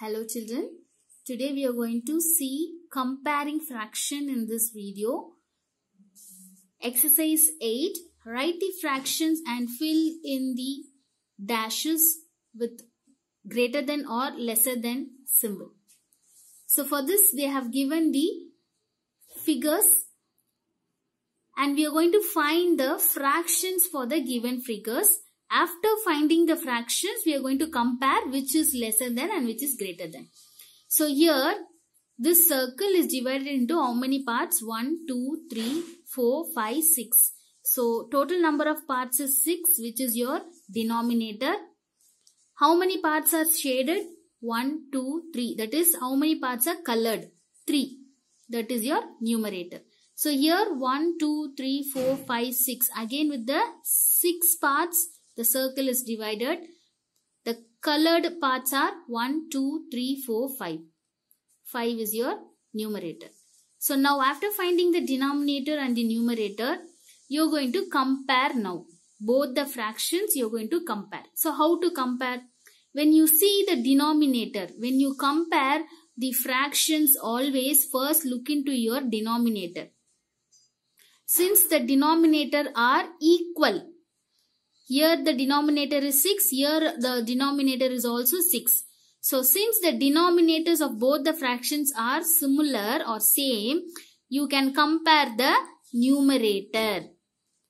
Hello children. Today we are going to see comparing fraction in this video. Exercise 8. Write the fractions and fill in the dashes with greater than or lesser than symbol. So for this they have given the figures and we are going to find the fractions for the given figures after finding the fractions, we are going to compare which is lesser than and which is greater than. So here, this circle is divided into how many parts? 1, 2, 3, 4, 5, 6. So total number of parts is 6 which is your denominator. How many parts are shaded? 1, 2, 3. That is how many parts are colored? 3. That is your numerator. So here 1, 2, 3, 4, 5, 6. Again with the 6 parts the circle is divided. The colored parts are 1, 2, 3, 4, 5. 5 is your numerator. So now after finding the denominator and the numerator, you're going to compare now. Both the fractions you're going to compare. So how to compare? When you see the denominator, when you compare the fractions always first look into your denominator. Since the denominator are equal, here the denominator is 6. Here the denominator is also 6. So since the denominators of both the fractions are similar or same, you can compare the numerator.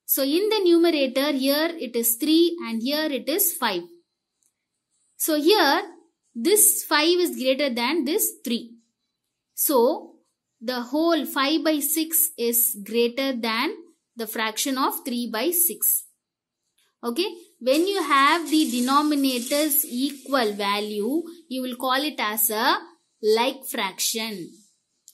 So in the numerator here it is 3 and here it is 5. So here this 5 is greater than this 3. So the whole 5 by 6 is greater than the fraction of 3 by 6. Okay. When you have the denominator's equal value, you will call it as a like fraction.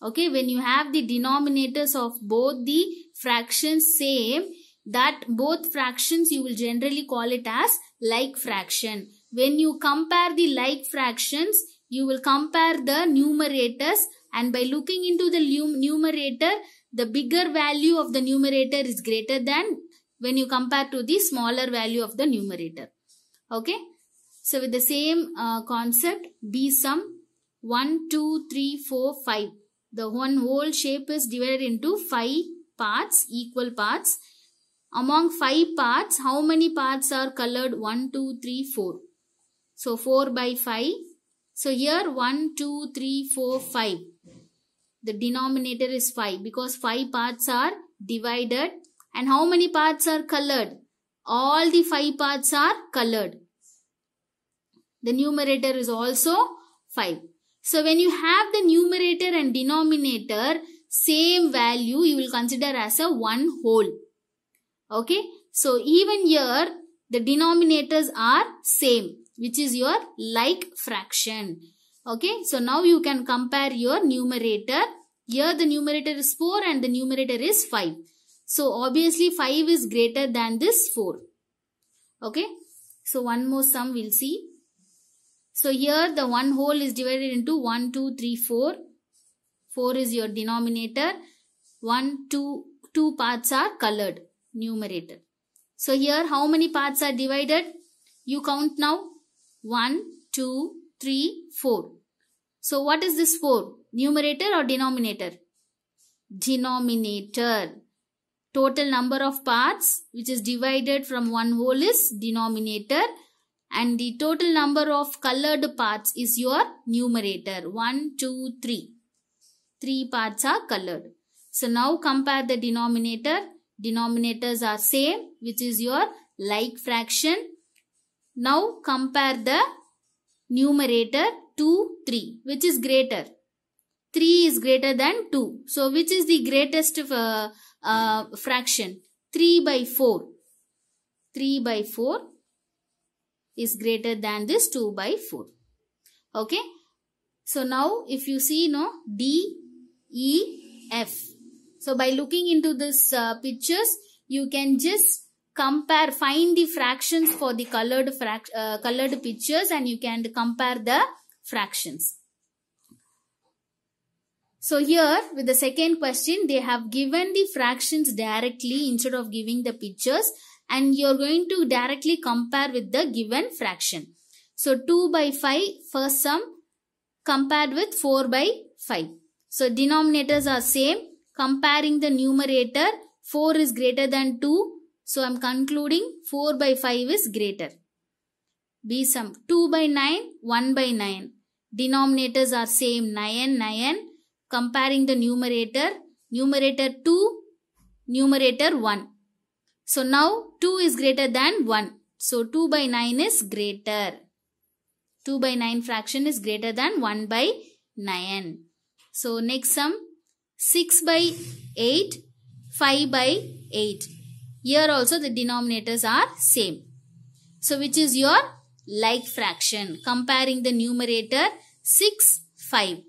Okay. When you have the denominators of both the fractions same, that both fractions you will generally call it as like fraction. When you compare the like fractions, you will compare the numerators and by looking into the numerator, the bigger value of the numerator is greater than when you compare to the smaller value of the numerator. Okay. So with the same uh, concept, B sum 1, 2, 3, 4, 5. The one whole shape is divided into 5 parts, equal parts. Among 5 parts, how many parts are colored? 1, 2, 3, 4. So 4 by 5. So here 1, 2, 3, 4, 5. The denominator is 5 because 5 parts are divided and how many parts are colored? All the five parts are colored. The numerator is also 5. So when you have the numerator and denominator same value, you will consider as a one whole. Okay. So even here, the denominators are same, which is your like fraction. Okay. So now you can compare your numerator. Here the numerator is 4 and the numerator is 5. So obviously 5 is greater than this 4. Okay. So one more sum we'll see. So here the one whole is divided into 1, 2, 3, 4. 4 is your denominator. 1, 2, 2 parts are colored numerator. So here how many parts are divided? You count now. 1, 2, 3, 4. So what is this 4? Numerator or denominator? Denominator total number of parts which is divided from one whole is denominator and the total number of colored parts is your numerator 1 2 3 3 parts are colored so now compare the denominator denominators are same which is your like fraction now compare the numerator 2 3 which is greater 3 is greater than 2 so which is the greatest uh, uh, fraction 3 by 4 3 by 4 is greater than this 2 by 4 okay so now if you see no d e f so by looking into this uh, pictures you can just compare find the fractions for the colored frac uh, colored pictures and you can compare the fractions so here with the second question, they have given the fractions directly instead of giving the pictures and you're going to directly compare with the given fraction. So 2 by 5 first sum compared with 4 by 5. So denominators are same. Comparing the numerator 4 is greater than 2. So I'm concluding 4 by 5 is greater. B sum 2 by 9, 1 by 9. Denominators are same 9, 9 comparing the numerator, numerator 2, numerator 1. So now 2 is greater than 1. So 2 by 9 is greater. 2 by 9 fraction is greater than 1 by 9. So next sum 6 by 8, 5 by 8. Here also the denominators are same. So which is your like fraction comparing the numerator 6, 5.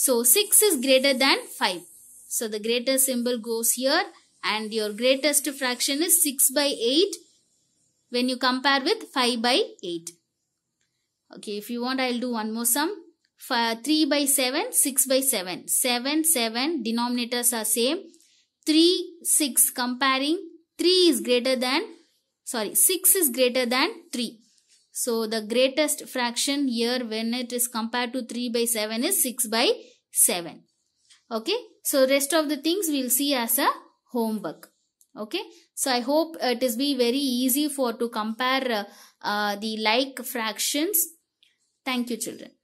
So 6 is greater than 5. So the greater symbol goes here and your greatest fraction is 6 by 8 when you compare with 5 by 8. Okay, if you want, I'll do one more sum. 3 by 7, 6 by 7. 7, 7, denominators are same. 3, 6, comparing. 3 is greater than, sorry, 6 is greater than 3. So the greatest fraction here when it is compared to 3 by 7 is 6 by 7. Okay. So rest of the things we'll see as a homework. Okay. So I hope it is be very easy for to compare uh, uh, the like fractions. Thank you children.